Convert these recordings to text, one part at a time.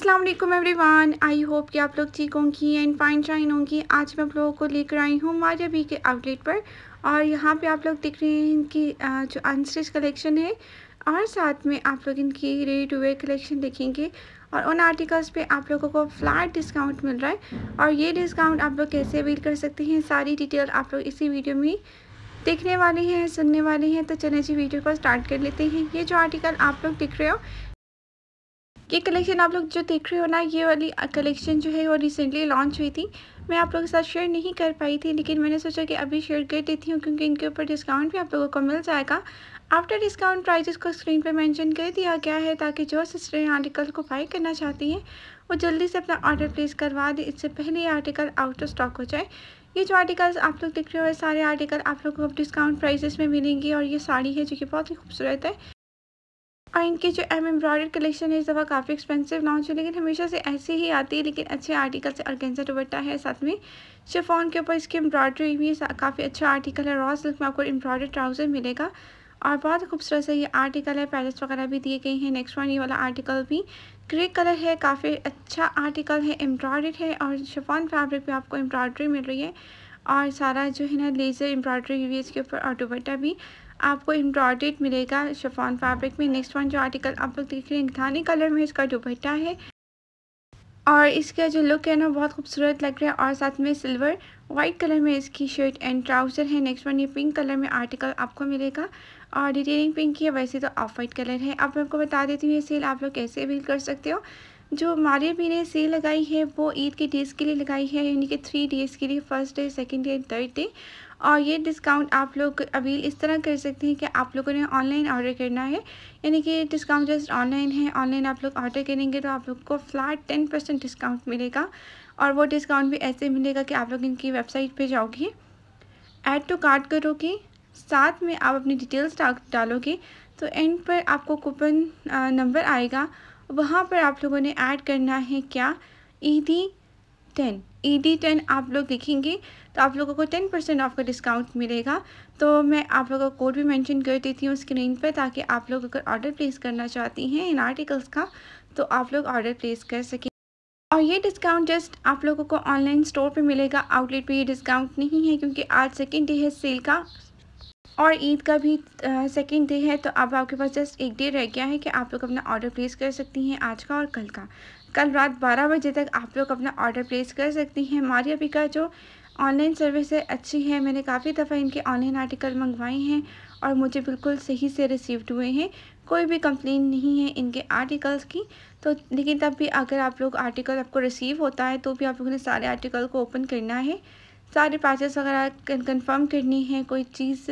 अस्सलाम वालेकुम everyone I hope कि आप लोग ठीक होंगी एंड फाइन शाइन होंगी आज मैं आप लोगों को लेकर आई हूँ अभी के आउटलेट पर और यहाँ पे आप लोग देख रहे हैं इनकी जो अनस्टिच कलेक्शन है और साथ में आप लोग इनकी रेडी टू वेयर कलेक्शन देखेंगे और उन आर्टिकल्स पे आप लोगों को फ्लैट डिस्काउंट मिल रहा है और ये डिस्काउंट आप लोग कैसे अवेल कर सकते हैं सारी डिटेल आप लोग इसी वीडियो में देखने वाले हैं सुनने वाले हैं तो चले जी वीडियो को स्टार्ट कर लेते हैं ये जो आर्टिकल आप लोग देख रहे हो ये कलेक्शन आप लोग जो देख रहे हो ना ये वाली कलेक्शन जो है वो रिसेंटली लॉन्च हुई थी मैं आप लोगों के साथ शेयर नहीं कर पाई थी लेकिन मैंने सोचा कि अभी शेयर कर देती हूँ क्योंकि इनके ऊपर डिस्काउंट भी आप लोगों को मिल जाएगा आफ्टर डिस्काउंट प्राइजेस को स्क्रीन पर मैंशन कर दिया गया है ताकि जो सिस्टर आर्टिकल को बाई करना चाहती हैं वो जल्दी से अपना ऑर्डर प्लेस करवा दें इससे पहले ये आर्टिकल आउट ऑफ स्टॉक हो जाए ये जो आर्टिकल्स आप लोग देख रहे हो सारे आर्टिकल आप लोगों को डिस्काउंट प्राइजेस में मिलेंगे और ये साड़ी है जो कि बहुत ही खूबसूरत है और इनके जो एम एम्ब्रॉयडर कलेक्शन है इस दफ़ा काफ़ी एक्सपेंसिव लॉन्च है लेकिन हमेशा से ऐसे ही आती है लेकिन अच्छे आर्टिकल से अर्गेंजा दुबट्टा है साथ में शेफोन के ऊपर इसकी एम्ब्रॉयडरी भी काफ़ी अच्छा आर्टिकल है रॉ सिल्क में आपको एम्ब्रॉयडर ट्राउज़र मिलेगा और बहुत खूबसूरत से ये आर्टिकल है पैलेस वगैरह भी दिए गए हैं नेक्स्ट वन ये वाला आर्टिकल भी ग्रे कलर है काफ़ी अच्छा आर्टिकल है एम्ब्रॉयड है और शेफोन फैब्रिक पे आपको एम्ब्रॉयडरी मिल रही है और सारा जो है ना लेज़र एम्ब्रॉयडरी हुई है इसके ऊपर और दुबट्टा भी आपको एम्ब्रॉयडेड मिलेगा शफॉन फैब्रिक में नेक्स्ट वन जो आर्टिकल आप लोग देख रहे हैं इंसानी कलर में इसका दुपट्टा है और इसका जो लुक है ना बहुत खूबसूरत लग रहा है और साथ में सिल्वर वाइट कलर में इसकी शर्ट एंड ट्राउज़र है नेक्स्ट वन ये पिंक कलर में आर्टिकल आपको मिलेगा और डिटेलिंग पिंक की है वैसे तो ऑफ वाइट कलर है अब मैं आपको बता देती हूँ ये सेल आप लोग कैसे अवेल कर सकते हो जो मारिया भी ने सेल लगाई है वो ईद के डेज़ के लिए लगाई है यानी कि थ्री डेज़ के लिए first day second day third day और ये डिस्काउंट आप लोग अभी इस तरह कर सकते हैं कि आप लोगों ने ऑनलाइन ऑर्डर करना है यानी कि डिस्काउंट जस्ट ऑनलाइन है ऑनलाइन आप लोग ऑर्डर करेंगे तो आप लोग को फ्लैट टेन परसेंट डिस्काउंट मिलेगा और वो डिस्काउंट भी ऐसे मिलेगा कि आप लोग इनकी वेबसाइट पर जाओगे ऐड टू कार्ड करोगे साथ में आप अपनी डिटेल्स डालोगे तो एंड पर आपको कूपन नंबर आएगा वहाँ पर आप लोगों ने ऐड करना है क्या E D ten E D ten आप लोग लिखेंगे तो आप लोगों को टेन परसेंट ऑफ का डिस्काउंट मिलेगा तो मैं आप लोगों का कोड भी मेंशन कर देती हूँ स्क्रीन पर ताकि आप लोग अगर ऑर्डर प्लेस करना चाहती हैं इन आर्टिकल्स का तो आप लोग ऑर्डर प्लेस कर सकें और ये डिस्काउंट जस्ट आप लोगों को ऑनलाइन स्टोर पे मिलेगा आउटलेट पर ये डिस्काउंट नहीं है क्योंकि आज सेकेंड डे है सेल का और ईद का भी सेकेंड डे है तो अब आपके पास जस्ट एक डे रह गया है कि आप लोग अपना ऑर्डर प्लेस कर सकती हैं आज का और कल का कल रात 12 बजे तक आप लोग अपना ऑर्डर प्लेस कर सकती हैं मारिया पी का जो ऑनलाइन सर्विस है अच्छी है मैंने काफ़ी दफ़ा इनके ऑनलाइन आर्टिकल मंगवाए हैं और मुझे बिल्कुल सही से रिसीव्ड हुए हैं कोई भी कंप्लेन नहीं है इनके आर्टिकल्स की तो लेकिन तब भी अगर आप लोग आर्टिकल आपको रिसीव होता है तो भी आप लोगों ने सारे आर्टिकल को ओपन करना है सारे पैचेस वगैरह कन्फर्म करनी है कोई चीज़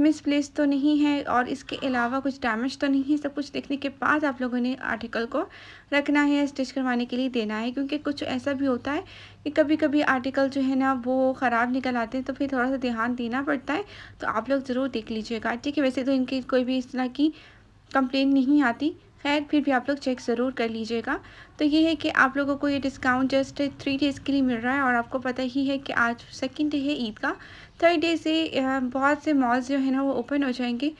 मिसप्लेस तो नहीं है और इसके अलावा कुछ डैमेज तो नहीं है सब कुछ देखने के बाद आप लोगों ने आर्टिकल को रखना है या स्टिच करवाने के लिए देना है क्योंकि कुछ ऐसा भी होता है कि कभी कभी आर्टिकल जो है ना वो ख़राब निकल आते हैं तो फिर थोड़ा सा ध्यान देना पड़ता है तो आप लोग ज़रूर देख लीजिएगा ठीक है वैसे तो इनकी कोई भी इस तरह की कंप्लेन नहीं आती खैर फिर भी आप लोग चेक ज़रूर कर लीजिएगा तो ये है कि आप लोगों को ये डिस्काउंट जस्ट थ्री डेज़ के लिए मिल रहा है और आपको पता ही है कि आज सेकेंड डे है ईद का थर्ड डे से बहुत से मॉल्स जो है ना वो ओपन हो जाएंगे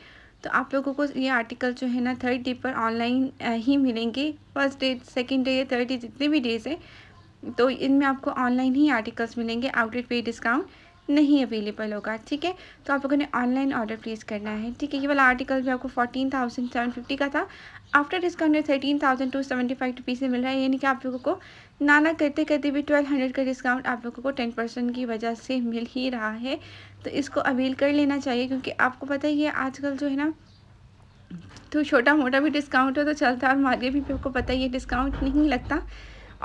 तो आप लोगों को ये आर्टिकल जो है ना थर्ड डे पर ऑनलाइन ही मिलेंगे फर्स्ट डे सेकेंड डे या थर्ड डे जितने भी डेज़ हैं तो इनमें आपको ऑनलाइन ही आर्टिकल्स मिलेंगे आउटलेट पे डिस्काउंट नहीं अवेलेबल होगा ठीक है तो आप लोगों ने ऑनलाइन ऑर्डर प्लेस करना है ठीक है ये वाला आर्टिकल भी आपको फोर्टीन थाउजेंड सेवन फिफ्टी का था after discount thirteen thousand two seventy five rupees में मिल रहा है यानी कि आप लोगों को नाना करते करते भी ट्वेल्व हंड्रेड का डिस्काउंट आप लोगों को टेन परसेंट की वजह से मिल ही रहा है तो इसको अवेल कर लेना चाहिए क्योंकि आपको पता ही है आजकल जो है ना तो छोटा मोटा भी डिस्काउंट हो तो चलता है और मार्केट भी आपको पता ही है डिस्काउंट नहीं लगता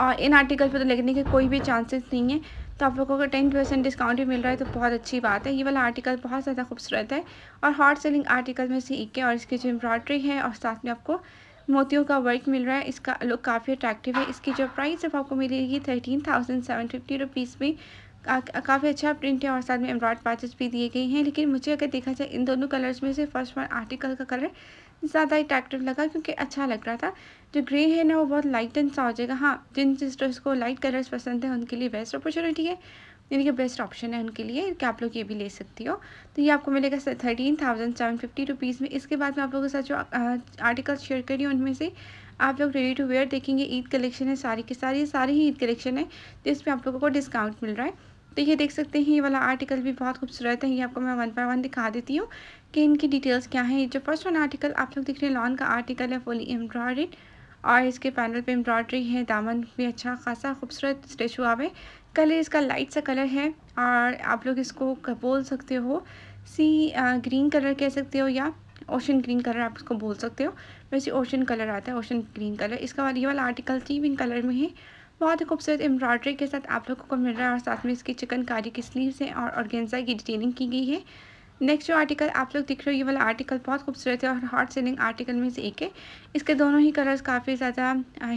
और इन आर्टिकल पर तो लगने के कोई भी चांसेस नहीं है तो आप लोगों को टेन परसेंट डिस्काउंट भी मिल रहा है तो बहुत अच्छी बात है ये वाला आर्टिकल बहुत ज़्यादा खूबसूरत है और हॉट सेलिंग आर्टिकल में से एक है और इसकी जो एम्ब्रॉयड्री है और साथ में आपको मोतियों का वर्क मिल रहा है इसका लुक काफ़ी अट्रैक्टिव है इसकी जो प्राइस अब आपको मिलेगी thirteen thousand seven fifty rupees में काफ़ी अच्छा प्रिंट है और साथ में एम्ब्रॉयड पैचेज भी दिए गए हैं लेकिन मुझे अगर देखा जाए इन दोनों कलर्स में से फर्स्ट वन आर्टिकल का कलर ज़्यादा अट्रैक्टिव लगा क्योंकि अच्छा लग रहा था जो ग्रे है ना वो बहुत एंड सा हो जाएगा हाँ जिन सिस्टर्स को लाइट कलर्स पसंद है उनके लिए बेस्ट अपॉर्चुनिटी है यानी कि बेस्ट ऑप्शन है उनके लिए कि आप लोग ये भी ले सकती हो तो ये आपको मिलेगा thirteen thousand seven fifty rupees में इसके बाद मैं आप लोगों के साथ जो आर्टिकल शेयर करी उनमें से आप लोग रेडी टू वेयर देखेंगे ईद कलेक्शन है सारी की सारी सारी ही ईद कलेक्शन है तो इसमें आप लोगों को डिस्काउंट मिल रहा है तो ये देख सकते हैं ये वाला आर्टिकल भी बहुत खूबसूरत है ये आपको मैं वन बाय वन दिखा देती हूँ कि इनकी डिटेल्स क्या हैं जो फर्स्ट वन आर्टिकल आप लोग देख रहे हैं लॉन का आर्टिकल है फुली एम्ब्रॉयड और इसके पैनल पे एम्ब्रॉयडरी है दामन भी अच्छा खासा खूबसूरत स्टेचू आवे है कलर इसका लाइट सा कलर है और आप लोग इसको बोल सकते हो सी ग्रीन कलर कह सकते हो या ओशन ग्रीन कलर आप इसको बोल सकते हो वैसे ओशन कलर आता है ओशन ग्रीन कलर इसका वाली वाला आर्टिकल थी इन कलर में है बहुत ही खूबसूरत एम्ब्रॉयडरी के साथ आप लोगों को मिल रहा है और साथ में इसकी चिकनकारी की स्लीव्स हैं और ऑर्गेंजा की डिटेलिंग की गई है नेक्स्ट जो आर्टिकल आप लोग दिख रहे हो ये वाला आर्टिकल बहुत खूबसूरत है और हॉट सेलिंग आर्टिकल में से एक है इसके दोनों ही कलर्स काफ़ी ज़्यादा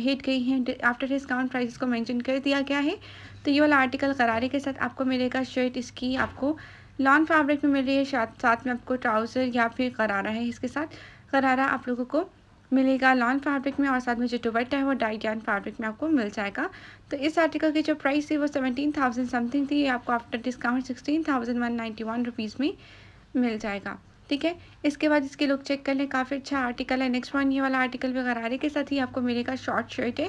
हिट गई हैं आफ्टर डिस्काउंट प्राइस को मेंशन कर दिया गया है तो ये वाला आर्टिकल करारे के साथ आपको मिलेगा शर्ट इसकी आपको लॉन्ग फैब्रिक में मिल रही है साथ में आपको ट्राउज़र या फिर करारा है इसके साथ करारा आप लोगों को मिलेगा लॉन फैब्रिक में और साथ में जो दुबट्टा है वो डाइडियन फैब्रिक में आपको मिल जाएगा तो इस आर्टिकल की जो प्राइस थी वो सेवेंटीन थाउजेंड समथिंग थी आपको after discount sixteen thousand one ninety one rupees में मिल जाएगा ठीक है इसके बाद इसके लुक चेक कर लें काफ़ी अच्छा आर्टिकल है नेक्स्ट वन ये वाला आर्टिकल भी गरारे के साथ ही आपको मिलेगा शॉर्ट शर्ट है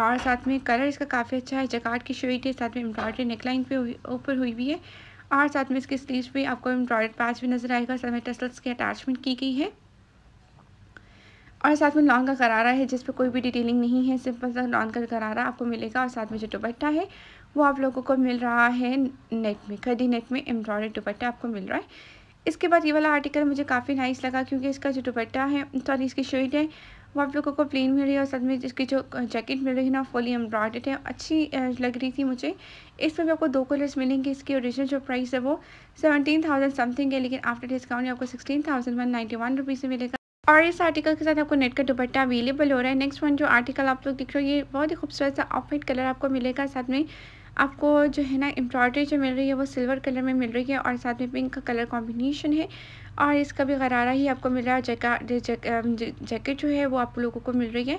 और साथ में कलर इसका काफ़ी अच्छा है जकाट की शर्ट है साथ में एम्ब्रॉयडरी नेकलाइन पे ऊपर हुई भी है और साथ में इसके स्लीव भी आपको एम्ब्रॉयडर्ड पैच भी नज़र आएगा साथ में टसल्स की अटैचमेंट की गई है और साथ में लॉन्ग का करारा है जिस पर कोई भी डिटेलिंग नहीं है सिंपल सा लॉन्ग का करारा आपको मिलेगा और साथ में जो दुपट्टा है वो आप लोगों को मिल रहा है नेट में खदी नेट में एम्ब्रॉयडर दुपट्टा आपको मिल रहा है इसके बाद ये वाला आर्टिकल मुझे काफ़ी नाइस लगा क्योंकि इसका जो दुपट्टा है सॉरी इसकी शर्ट है वो आप लोगों को प्लेन मिल रही है और साथ में इसकी जो जैकेट मिल रही है ना फुली एम्ब्रॉयडेड है अच्छी लग रही थी मुझे इसमें भी आपको दो कलर्स मिलेंगे इसकी ओरिजिनल जो प्राइस है वो सेवनटीन थाउजेंड समथिंग है लेकिन आफ्टर डिस्काउंट आपको sixteen thousand one ninety one rupees में मिलेगा और इस आर्टिकल के साथ आपको नेट का दुपट्टा अवेलेबल हो रहा है नेक्स्ट वन जो आर्टिकल आप लोग दिख रहे हो ये बहुत ही खूबसूरत सा ऑफ कलर आपको मिलेगा साथ में आपको जो है ना एम्ब्रॉयडरी जो मिल रही है वो सिल्वर कलर में मिल रही है और साथ में पिंक का कलर कॉम्बिनेशन है और इसका भी गरारा ही आपको मिल रहा है जैक जैकेट जो है वो आप लोगों को मिल रही है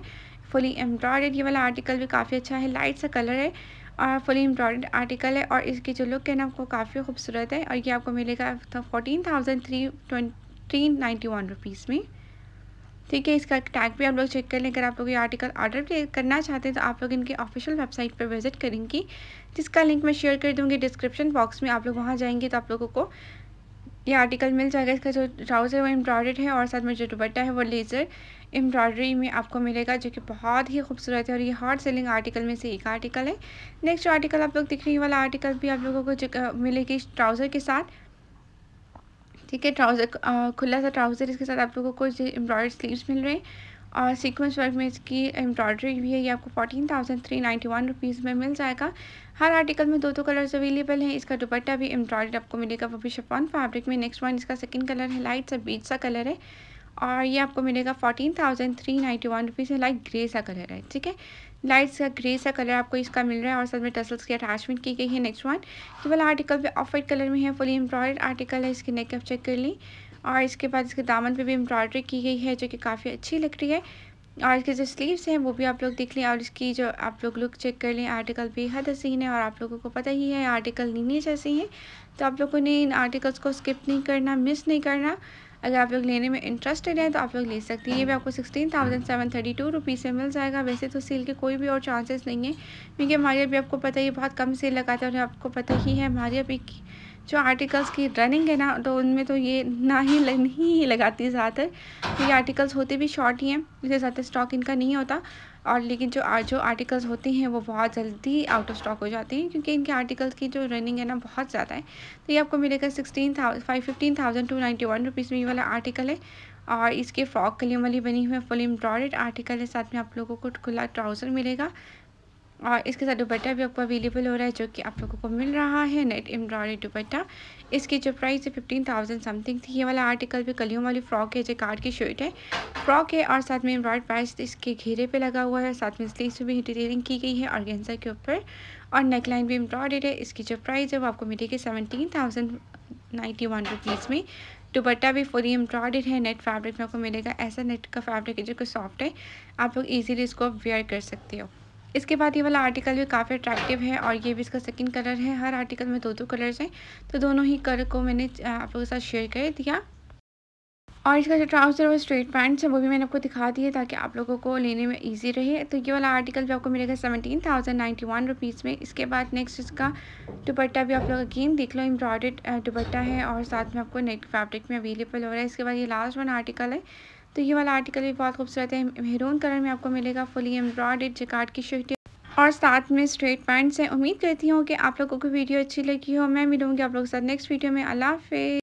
फुली एम्ब्रॉयड ये वाला आर्टिकल भी काफ़ी अच्छा है लाइट सा कलर है और फुली एम्ब्रॉयड आर्टिकल है और इसकी जो लुक है ना आपको काफ़ी खूबसूरत है और ये आपको मिलेगा fourteen thousand three twenty ninety one rupees में ठीक है इसका टैग भी आप लोग चेक कर लें अगर आप लोग ये आर्टिकल ऑर्डर करना चाहते हैं तो आप लोग इनके ऑफिशियल वेबसाइट पर विजिट करेंगी जिसका लिंक मैं शेयर कर दूँगी डिस्क्रिप्शन बॉक्स में आप लोग वहाँ जाएंगे तो आप लोगों को ये आर्टिकल मिल जाएगा इसका जो ट्राउज़र है वो एम्ब्रॉयड है और साथ में जो दुबट्टा है वो लेज़र एम्ब्रॉयडरी में आपको मिलेगा जो कि बहुत ही खूबसूरत है और ये हॉट सेलिंग आर्टिकल में से एक आर्टिकल है नेक्स्ट जो आर्टिकल आप लोग दिख रही वाला आर्टिकल भी आप लोगों को मिलेगी इस ट्राउज़र के साथ ठीक है ट्राउज़र खुला सा ट्राउज़र इसके साथ आप लोगों को कुछ एम्ब्रॉयड स्लीव्स मिल रहे हैं और सीक्वेंस वर्क में इसकी एम्ब्रॉयडरी भी है ये आपको fourteen thousand three ninety one rupees में मिल जाएगा हर आर्टिकल में दो दो कलर्स अवेलेबल हैं इसका दुपट्टा भी एम्ब्रॉयड आपको मिलेगा वो भी शफॉन फैब्रिक में नेक्स्ट वन इसका सेकंड कलर है लाइट सा बीच सा कलर है और ये आपको मिलेगा fourteen thousand three ninety one rupees है लाइट ग्रे सा कलर है ठीक है लाइट्स का ग्रे सा कलर आपको इसका मिल रहा है और साथ में टसल्स की अटैचमेंट की गई है नेक्स्ट वन केवल वाला आर्टिकल भी ऑफ वाइट कलर में है फुली एम्ब्रॉयड आर्टिकल है इसकी नेकअप चेक कर ली और इसके बाद इसके दामन पर भी एम्ब्रॉयडरी की गई है जो कि काफ़ी अच्छी लग रही है और इसके जो स्लीव्स हैं वो भी आप लोग देख लें और इसकी जो आप लोग लुक चेक कर लें आर्टिकल बेहद हसीन है और आप लोगों को पता ही है आर्टिकल नीनी जैसे हैं तो आप लोगों ने इन आर्टिकल्स को स्किप नहीं करना मिस नहीं करना अगर आप लोग लेने में इंटरेस्टेड हैं तो आप लोग ले सकती हैं ये भी आपको sixteen thousand seven thirty two rupees में मिल जाएगा वैसे तो सेल के कोई भी और चांसेस नहीं है क्योंकि हमारे अभी आपको पता ही बहुत कम सेल लगाते हैं और आपको पता ही है हमारे अभी जो आर्टिकल्स की रनिंग है ना तो उनमें तो ये ना ही नहीं ही लगाती ज़्यादातर क्योंकि आर्टिकल्स होते भी शॉर्ट ही हैं इससे ज़्यादा स्टॉक इनका नहीं होता और लेकिन जो जो आर्टिकल्स होते हैं वो बहुत जल्दी आउट ऑफ स्टॉक हो जाते हैं क्योंकि इनके आर्टिकल्स की जो रनिंग है ना बहुत ज़्यादा है तो ये आपको मिलेगा sixteen thousand five fifteen thousand two ninety one rupees में ये वाला आर्टिकल है और इसके फ्रॉक कलियम वाली बनी हुई है फुल एम्ब्रॉयड आर्टिकल है साथ में आप लोगों को खुला ट्राउज़र मिलेगा और इसके साथ दुपट्टा भी आपको अवेलेबल हो रहा है जो कि आप लोगों को मिल रहा है नेट एम्ब्रॉयडरी दुपट्टा इसकी जो प्राइस है फिफ्टीन थाउजेंड समथिंग थी ये वाला आर्टिकल भी कलियों वाली फ्रॉक है जो कार्ड की शर्ट है फ्रॉक है और साथ में एम्ब्रॉयड प्राइस इसके घेरे पे लगा हुआ है साथ में स्लीव भी डिटेलिंग की गई है और गेंजा के ऊपर और नेकलाइन भी एम्ब्रॉयडेड है इसकी जो प्राइस है वो आपको मिलेगी seventeen thousand ninety one rupees में दुपट्टा भी फुली एम्ब्रॉयडेड है नेट फैब्रिक में आपको मिलेगा ऐसा नेट का फैब्रिक है जो कि सॉफ्ट है आप लोग ईजिली इसको वेयर कर सकते हो इसके बाद ये वाला आर्टिकल भी काफ़ी अट्रैक्टिव है और ये भी इसका सेकंड कलर है हर आर्टिकल में दो दो कलर्स हैं तो दोनों ही कलर को मैंने आप लोगों के साथ शेयर कर दिया और इसका जो ट्राउज़र और स्ट्रेट पैंट्स है वो भी मैंने आपको दिखा दिए ताकि आप लोगों को लेने में इजी रहे तो ये वाला आर्टिकल भी आपको मिलेगा seventeen thousand ninety one rupees में इसके बाद नेक्स्ट इसका दुपट्टा भी आप लोग अगेन देख लो एम्ब्रॉयड दुपट्टा है और साथ में आपको नेट फैब्रिक में अवेलेबल हो रहा है इसके बाद ये लास्ट वन आर्टिकल है तो ये वाला आर्टिकल भी बहुत खूबसूरत है मेहरून कलर में आपको मिलेगा फुली एम्ब्रॉयड जिकार्ड की शर्ट और साथ में स्ट्रेट पैंट्स हैं उम्मीद करती हूँ कि आप लोगों को वीडियो अच्छी लगी हो मैं मिलूँगी आप लोगों के साथ नेक्स्ट वीडियो में अला हाफि